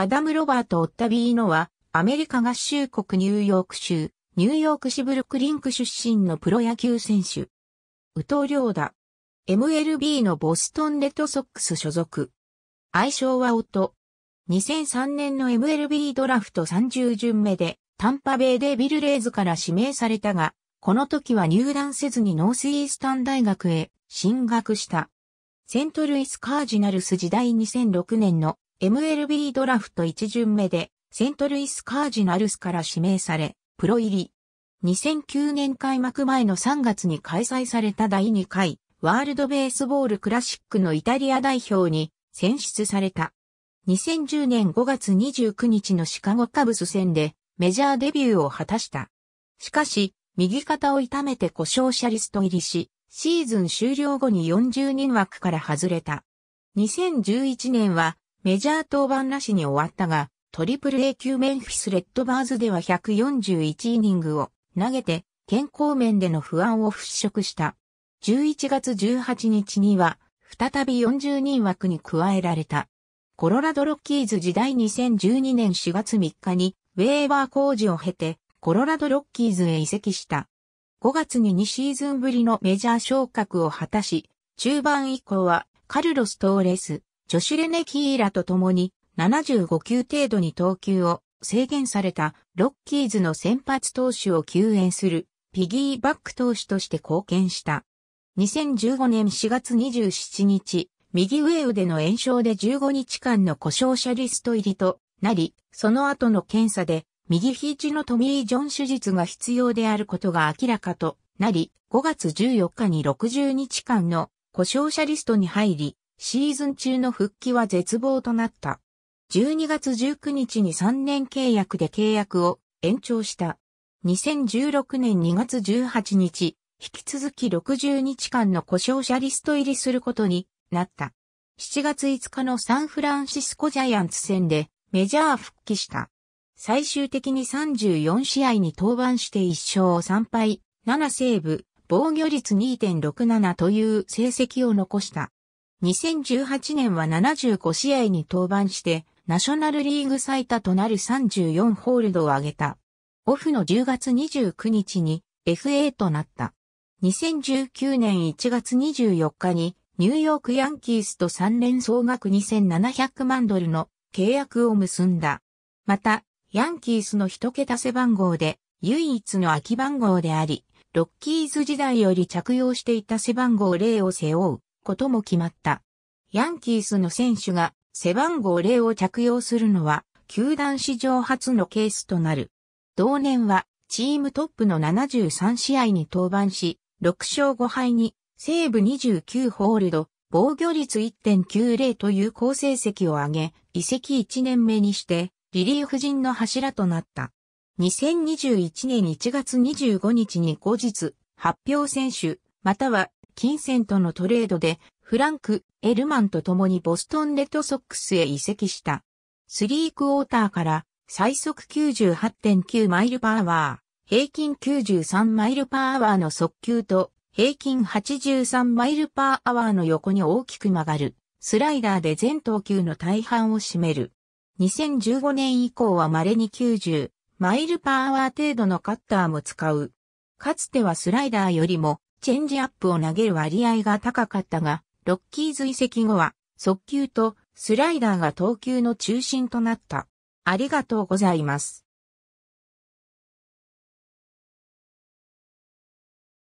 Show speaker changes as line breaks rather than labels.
アダム・ロバート・オッタビーノは、アメリカ合衆国ニューヨーク州、ニューヨーク市ブルックリンク出身のプロ野球選手。宇藤良だ。MLB のボストンレッドソックス所属。愛称は夫。2003年の MLB ドラフト30巡目で、タンパベイデビルレイズから指名されたが、この時は入団せずにノースイースタン大学へ進学した。セントルイスカージナルス時代2006年の MLB ドラフト1巡目でセントルイスカージナルスから指名され、プロ入り。2009年開幕前の3月に開催された第2回ワールドベースボールクラシックのイタリア代表に選出された。2010年5月29日のシカゴカブス戦でメジャーデビューを果たした。しかし、右肩を痛めて故障者リスト入りし、シーズン終了後に40人枠から外れた。2011年はメジャー登板なしに終わったが、トリプル A 級メンフィスレッドバーズでは141イニングを投げて健康面での不安を払拭した。11月18日には再び40人枠に加えられた。コロラドロッキーズ時代2012年4月3日にウェーバー工事を経てコロラドロッキーズへ移籍した。5月に2シーズンぶりのメジャー昇格を果たし、中盤以降はカルロス・トーレス、ジョシュ・レネキーラと共に75球程度に投球を制限されたロッキーズの先発投手を救援するピギーバック投手として貢献した。2015年4月27日、右上腕の炎症で15日間の故障者リスト入りとなり、その後の検査で右肘のトミー・ジョン手術が必要であることが明らかとなり、5月14日に60日間の故障者リストに入り、シーズン中の復帰は絶望となった。12月19日に3年契約で契約を延長した。2016年2月18日、引き続き60日間の故障者リスト入りすることになった。7月5日のサンフランシスコジャイアンツ戦でメジャー復帰した。最終的に34試合に登板して1勝3敗、7セーブ、防御率2.67という成績を残した。2018年は75試合に登板して、ナショナルリーグ最多となる34ホールドを挙げた。オフの10月29日に FA となった。2019年1月24日にニューヨークヤンキースと3連総額2700万ドルの契約を結んだ。また、ヤンキースの一桁背番号で唯一の空き番号であり、ロッキーズ時代より着用していた背番号0を背負う。ことも決まった。ヤンキースの選手が背番号0を着用するのは、球団史上初のケースとなる。同年は、チームトップの73試合に登板し、6勝5敗に、西部29ホールド、防御率1.90という好成績を上げ、移籍1年目にして、リリーフ陣の柱となった。2021年1月25日に後日、発表選手、または金銭とのトレードで、フランク・エルマンと共にボストンレッドソックスへ移籍した。スリークォーターから最速98.9マイルパーワー、平均93マイルパーワーの速球と、平均83マイルパーワーの横に大きく曲がる、スライダーで全投球の大半を占める。2015年以降は稀に90マイルパーワー程度のカッターも使う。かつてはスライダーよりもチェンジアップを投げる割合が高かったが、ロッキーズ移籍後は、速球とスライダーが投球の中心となった。ありがとうございます。